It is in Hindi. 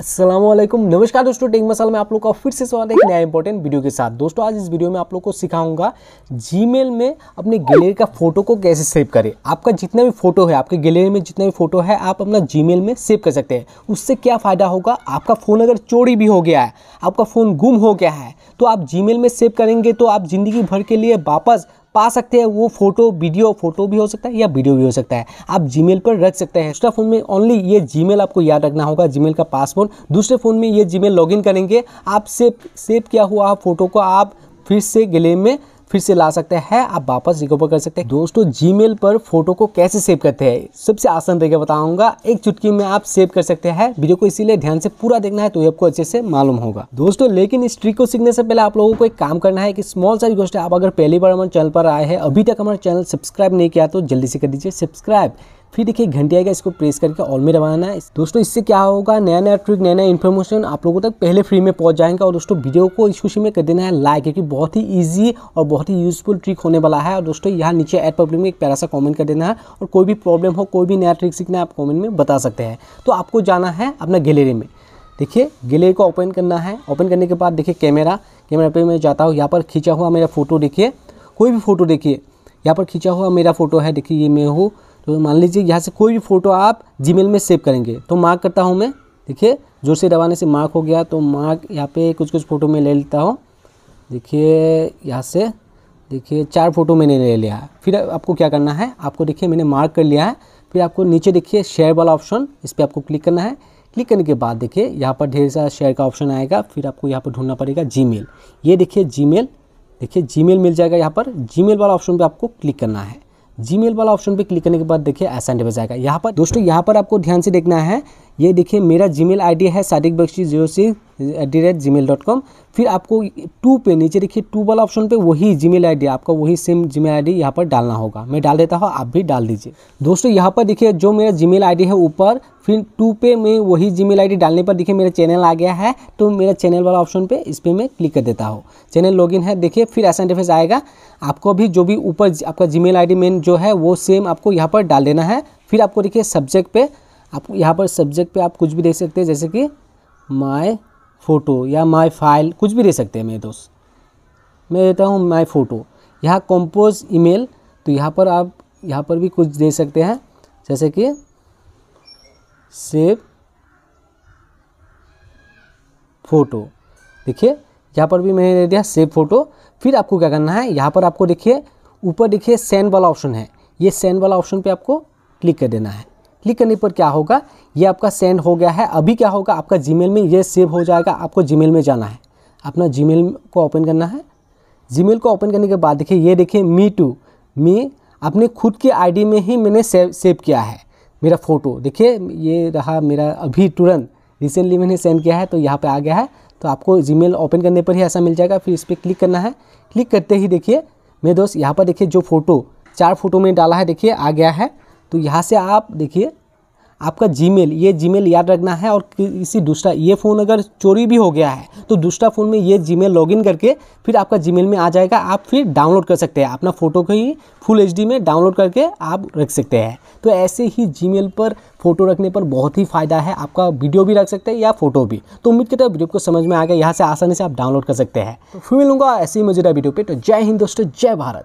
असलम नमस्कार दोस्तों टेक मसाल में आप लोग का फिर से स्वागत है एक नया इंपॉर्टेंट वीडियो के साथ दोस्तों आज इस वीडियो में आप लोग को सिखाऊंगा जीमेल में अपने गैलरी का फोटो को कैसे सेव करें आपका जितना भी फोटो है आपके गैलरी में जितना भी फोटो है आप अपना जीमेल में सेव कर सकते हैं उससे क्या फ़ायदा होगा आपका फ़ोन अगर चोरी भी हो गया है आपका फ़ोन गुम हो गया है तो आप जी में सेव करेंगे तो आप ज़िंदगी भर के लिए वापस पा सकते हैं वो फोटो वीडियो फोटो भी हो सकता है या वीडियो भी हो सकता है आप जीमेल पर रख सकते हैं एक्स्ट्रा फोन में ओनली ये जीमेल आपको याद रखना होगा जीमेल का पासवर्ड दूसरे फ़ोन में ये जीमेल लॉगिन करेंगे आप सेव सेव किया हुआ फोटो को आप फिर से गले में फिर से ला सकते हैं आप वापस रिकवर कर सकते हैं दोस्तों जीमेल पर फोटो को कैसे सेव करते हैं सबसे आसान तरीके बताऊंगा एक चुटकी में आप सेव कर सकते हैं वीडियो को इसीलिए ध्यान से पूरा देखना है तो आपको अच्छे से मालूम होगा दोस्तों लेकिन इस ट्रिक को सीखने से पहले आप लोगों को एक काम करना है कि स्मॉल सारी गोष्ट आप अगर पहली बार हमारे चैनल पर आए हैं अभी तक हमारे चैनल सब्सक्राइब नहीं किया तो जल्दी से कर दीजिए सब्सक्राइब फिर देखिए घंटे आएगा इसको प्रेस करके ऑल में रवाना है दोस्तों इससे क्या होगा नया नया ट्रिक नया नया इन्फॉर्मेशन आप लोगों तक पहले फ्री में पहुंच जाएंगे और दोस्तों वीडियो को इस खुशी में कर देना है लाइक क्योंकि बहुत ही ईजी और बहुत ही यूजफुल ट्रिक होने वाला है और दोस्तों यहाँ नीचे एड प्रॉब्लम में एक प्यारा सा कॉमेंट कर देना है और कोई भी प्रॉब्लम हो कोई भी नया ट्रिक सीखना है आप कॉमेंट में बता सकते हैं तो आपको जाना है अपना गैलरी में देखिए गैलरी को ओपन करना है ओपन करने के बाद देखिए कैमरा कैमरा पे मैं जाता हूँ यहाँ पर खींचा हुआ मेरा फोटो देखिए कोई भी फोटो देखिए यहाँ पर खींचा हुआ मेरा फोटो है देखिए ये मैं हूँ तो मान लीजिए यहाँ से कोई भी फ़ोटो आप जीमेल में सेव करेंगे तो मार्क करता हूँ मैं देखिए जोर से दबाने से मार्क हो गया तो मार्क यहाँ पे कुछ कुछ फ़ोटो मैं ले लेता हूँ देखिए यहाँ से देखिए चार फ़ोटो मैंने ले लिया फिर आपको क्या करना है आपको देखिए मैंने मार्क कर लिया है फिर आपको नीचे देखिए शेयर वाला ऑप्शन इस पर आपको क्लिक करना है क्लिक करने के बाद देखिए यहाँ पर ढेर सारा शेयर का ऑप्शन आएगा फिर आपको यहाँ पर ढूंढना पड़ेगा जी ये देखिए जी देखिए जी मिल जाएगा यहाँ पर जी वाला ऑप्शन पर आपको क्लिक करना है जीमेल वाला ऑप्शन पे क्लिक करने के बाद देखिए एसेंड हो जाएगा यहाँ पर दोस्तों यहाँ पर आपको ध्यान से देखना है ये देखिए मेरा जीमेल आईडी है Sadiq Bakhshi zero six eight the rate gmail dot com फिर आपको टू पे नीचे देखिए टू वाला ऑप्शन पे वही जीमेल आईडी आपका वही सेम जीमेल आईडी यहाँ पर डालना होगा मैं डाल देता हूँ आप भी डाल दीजिए दोस्तों यहाँ पर देखिए जो मेरा जीमेल आईडी है ऊपर फिर टू पे मैं वही जीमेल आईडी डालने पर देखिए मेरा चैनल आ गया है तो मेरा चैनल वाला ऑप्शन पर इस पर मैं क्लिक कर देता हूँ चैनल लॉग है देखिए फिर ऐसा इंटरफेस आएगा आपको भी जो भी ऊपर आपका जी मेल मेन जो है वो सेम आपको यहाँ पर डाल देना है फिर आपको देखिए सब्जेक्ट पर आप यहाँ पर सब्जेक्ट पे आप कुछ भी दे सकते हैं जैसे कि माय फ़ोटो या माय फाइल कुछ भी दे सकते हैं मेरे दोस्त मैं देता हूँ माय फ़ोटो यहाँ कंपोज ईमेल तो यहाँ पर आप यहाँ पर भी कुछ दे सकते हैं जैसे कि सेव फ़ोटो देखिए यहाँ पर भी मैंने दे दिया सेव फ़ोटो फिर आपको क्या करना है यहाँ पर आपको देखिए ऊपर देखिए सेंड वाला ऑप्शन है ये सेंड वाला ऑप्शन पे आपको क्लिक कर देना है क्लिक करने पर क्या होगा ये आपका सेंड हो गया है अभी क्या होगा आपका जीमेल में ये सेव हो जाएगा आपको जीमेल में जाना है अपना जीमेल को ओपन करना है जीमेल को ओपन करने के बाद देखिए ये देखिए मी टू मी अपने खुद के आईडी में ही मैंने सेव सेव किया है मेरा फ़ोटो देखिए ये रहा मेरा अभी तुरंत रिसेंटली मैंने सेंड किया है तो यहाँ पे आ गया है तो आपको जी ओपन करने पर ही ऐसा मिल जाएगा फिर इस पर क्लिक करना है क्लिक करते ही देखिए मेरे दोस्त यहाँ पर देखिए जो फ़ोटो चार फोटो में डाला है देखिए आ गया है तो यहाँ से आप देखिए आपका जीमेल ये जीमेल याद रखना है और किसी दूसरा ये फ़ोन अगर चोरी भी हो गया है तो दूसरा फ़ोन में ये जीमेल लॉगिन करके फिर आपका जीमेल में आ जाएगा आप फिर डाउनलोड कर सकते हैं अपना फ़ोटो को ही फुल एचडी में डाउनलोड करके आप रख सकते हैं तो ऐसे ही जीमेल पर फोटो रखने पर बहुत ही फ़ायदा है आपका वीडियो भी रख सकते हैं या फोटो भी तो उम्मीद करता है वीडियो को समझ में आ गया यहाँ से आसानी से आप डाउनलोड कर सकते हैं तो फिर मिलूंगा ऐसे ही मजेदार वीडियो पर तो जय हिंद दोस्तों जय भारत